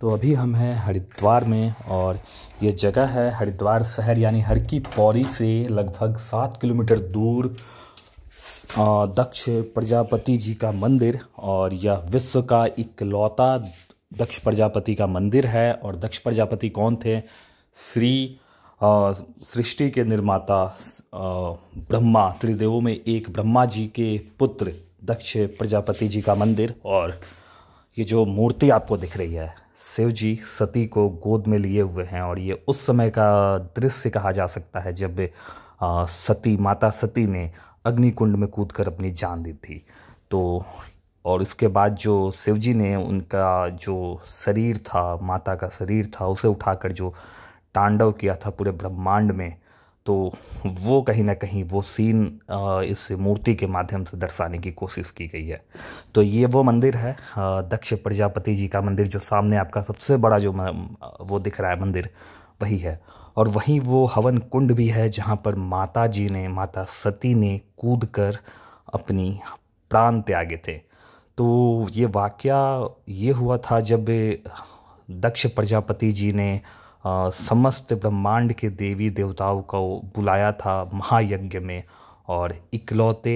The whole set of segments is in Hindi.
तो अभी हम हैं हरिद्वार में और ये जगह है हरिद्वार शहर यानी हर की पौड़ी से लगभग सात किलोमीटर दूर दक्ष प्रजापति जी का मंदिर और यह विश्व का इकलौता दक्ष प्रजापति का मंदिर है और दक्ष प्रजापति कौन थे श्री सृष्टि के निर्माता ब्रह्मा त्रिदेवों में एक ब्रह्मा जी के पुत्र दक्ष प्रजापति जी का मंदिर और ये जो मूर्ति आपको दिख रही है शिव जी सती को गोद में लिए हुए हैं और ये उस समय का दृश्य कहा जा सकता है जब सती माता सती ने अग्निकुंड में कूद कर अपनी जान दी थी तो और इसके बाद जो शिव जी ने उनका जो शरीर था माता का शरीर था उसे उठाकर जो तांडव किया था पूरे ब्रह्मांड में तो वो कहीं ना कहीं वो सीन इस मूर्ति के माध्यम से दर्शाने की कोशिश की गई है तो ये वो मंदिर है दक्ष प्रजापति जी का मंदिर जो सामने आपका सबसे बड़ा जो वो दिख रहा है मंदिर वही है और वहीं वो हवन कुंड भी है जहाँ पर माता जी ने माता सती ने कूद कर अपनी प्राण त्यागे थे तो ये वाक़ ये हुआ था जब दक्ष प्रजापति जी ने समस्त ब्रह्मांड के देवी देवताओं को बुलाया था महायज्ञ में और इकलौते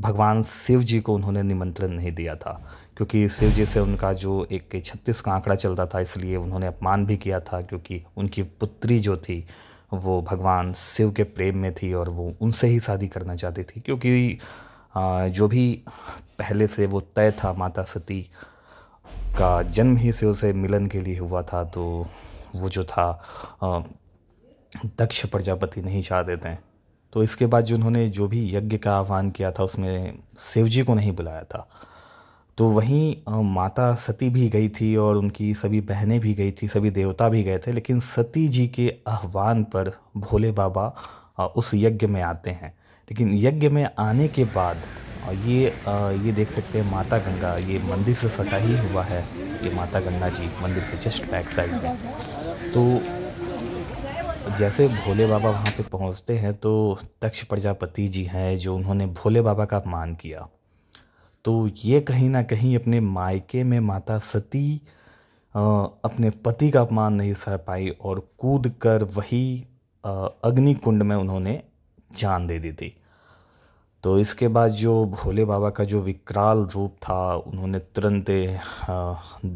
भगवान शिव जी को उन्होंने निमंत्रण नहीं दिया था क्योंकि शिव जी से उनका जो एक छत्तीस का आंकड़ा चलता था इसलिए उन्होंने अपमान भी किया था क्योंकि उनकी पुत्री जो थी वो भगवान शिव के प्रेम में थी और वो उनसे ही शादी करना चाहती थी क्योंकि जो भी पहले से वो तय था माता सती का जन्म ही शिव से मिलन के लिए हुआ था तो वो जो था दक्ष प्रजापति नहीं चाहते थे तो इसके बाद जो उन्होंने जो भी यज्ञ का आह्वान किया था उसमें शिव जी को नहीं बुलाया था तो वहीं माता सती भी गई थी और उनकी सभी बहनें भी गई थी सभी देवता भी गए थे लेकिन सती जी के आह्वान पर भोले बाबा उस यज्ञ में आते हैं लेकिन यज्ञ में आने के बाद ये ये देख सकते हैं माता गंगा ये मंदिर से सटा ही हुआ है ये माता गंगा जी मंदिर के जस्ट बैक साइड में तो जैसे भोले बाबा वहाँ पे पहुँचते हैं तो दक्ष प्रजापति जी हैं जो उन्होंने भोले बाबा का अपमान किया तो ये कहीं ना कहीं अपने मायके में माता सती अपने पति का अपमान नहीं सह पाई और कूद कर वही अग्नि कुंड में उन्होंने जान दे दी थी तो इसके बाद जो भोले बाबा का जो विकराल रूप था उन्होंने तुरंत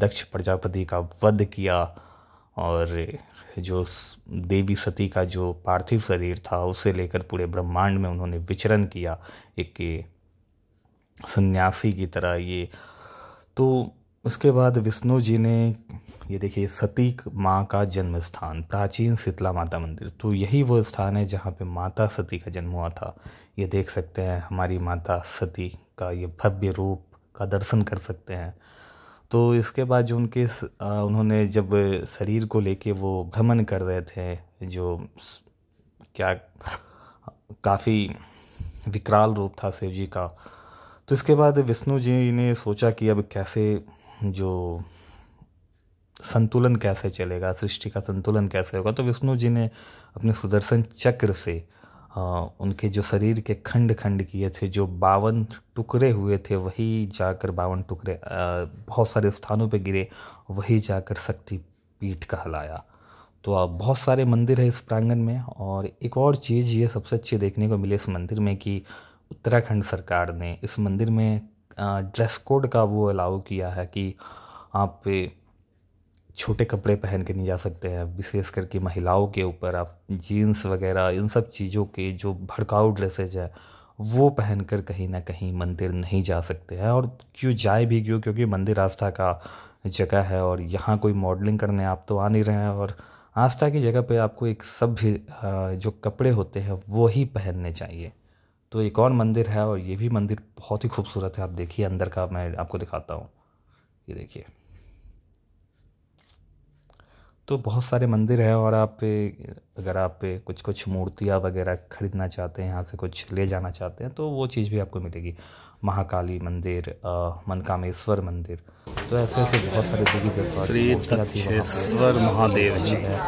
दक्ष प्रजापति का वध किया और जो देवी सती का जो पार्थिव शरीर था उसे लेकर पूरे ब्रह्मांड में उन्होंने विचरण किया एक सन्यासी की तरह ये तो उसके बाद विष्णु जी ने ये देखिए सती माँ का जन्म स्थान प्राचीन शीतला माता मंदिर तो यही वो स्थान है जहाँ पे माता सती का जन्म हुआ था ये देख सकते हैं हमारी माता सती का ये भव्य रूप का दर्शन कर सकते हैं तो इसके बाद जो उनके उन्होंने जब शरीर को लेके वो भ्रमण कर रहे थे जो क्या काफ़ी विकराल रूप था शिव जी का तो इसके बाद विष्णु जी ने सोचा कि अब कैसे जो संतुलन कैसे चलेगा सृष्टि का संतुलन कैसे होगा तो विष्णु जी ने अपने सुदर्शन चक्र से उनके जो शरीर के खंड खंड किए थे जो बावन टुकड़े हुए थे वही जाकर बावन टुकड़े बहुत सारे स्थानों पे गिरे वही जाकर शक्ति पीठ कहलाया तो अब बहुत सारे मंदिर है इस प्रांगण में और एक और चीज़ ये सबसे अच्छी देखने को मिले इस मंदिर में कि उत्तराखंड सरकार ने इस मंदिर में ड्रेस कोड का वो अलाउ किया है कि आप छोटे कपड़े पहन के नहीं जा सकते हैं विशेष करके महिलाओं के ऊपर आप जीन्स वगैरह इन सब चीज़ों के जो भड़काऊ ड्रेसेज है वो पहन कर कहीं ना कहीं मंदिर नहीं जा सकते हैं और क्यों जाए भी क्यों क्योंकि मंदिर आस्था का जगह है और यहाँ कोई मॉडलिंग करने आप तो आ नहीं रहे हैं और आस्था की जगह पे आपको एक सभ्य जो कपड़े होते हैं वो ही पहनने चाहिए तो एक और मंदिर है और ये भी मंदिर बहुत ही खूबसूरत है आप देखिए अंदर का मैं आपको दिखाता हूँ ये देखिए तो बहुत सारे मंदिर हैं और आप अगर आप कुछ कुछ मूर्तियाँ वगैरह ख़रीदना चाहते हैं यहाँ से कुछ ले जाना चाहते हैं तो वो चीज़ भी आपको मिलेगी महाकाली मंदिर मनकामेश्वर मंदिर तो ऐसे ऐसे बहुत सारे देवी देवता महादेव जी है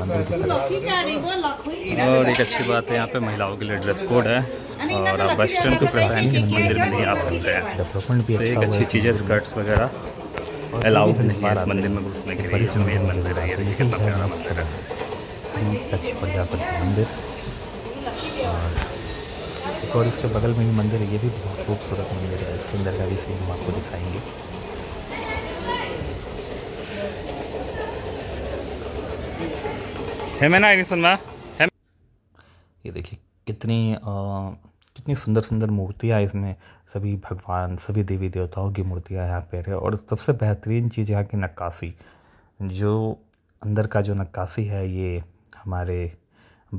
मंदिर की तरफ और एक अच्छी बात है यहाँ पे महिलाओं के लिए ड्रेस कोड है और आप वेस्टर्न को पहन मंदिर में नहीं आ सकते हैं डेवलपमेंट भी तो अच्छा एक अच्छी चीज़ है स्कर्ट्स वगैरह अलाउड नहीं है इस मंदिर में घुसने के लिए मेन मंदिर है ये देखिए कितना तो प्यारा मंदिर है दक्ष प्रजापति मंदिर और एक और इसके बगल में भी मंदिर है ये भी बहुत खूबसूरत मंदिर है इसके अंदर का भी सीन हम आपको दिखाएंगे है मैं ना सुनना ये देखिए कितनी आ, कितनी सुंदर सुंदर मूर्तियाँ इसमें सभी भगवान सभी देवी देवताओं की मूर्तियाँ यहाँ पर है और सबसे बेहतरीन चीज़ यहाँ की नक्काशी जो अंदर का जो नक्काशी है ये हमारे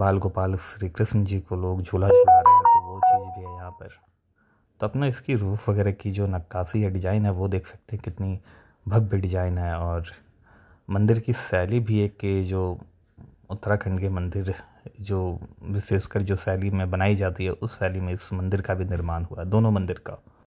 बाल गोपाल श्री कृष्ण जी को लोग झूला झूला रहे हैं तो वो चीज़ भी है यहाँ पर तो अपना इसकी रूफ वगैरह की जो नक्काशी या डिज़ाइन है वो देख सकते हैं कितनी भव्य डिज़ाइन है और मंदिर की शैली भी एक के जो उत्तराखंड के मंदिर जो विशेषकर जो शैली में बनाई जाती है उस शैली में इस मंदिर का भी निर्माण हुआ दोनों मंदिर का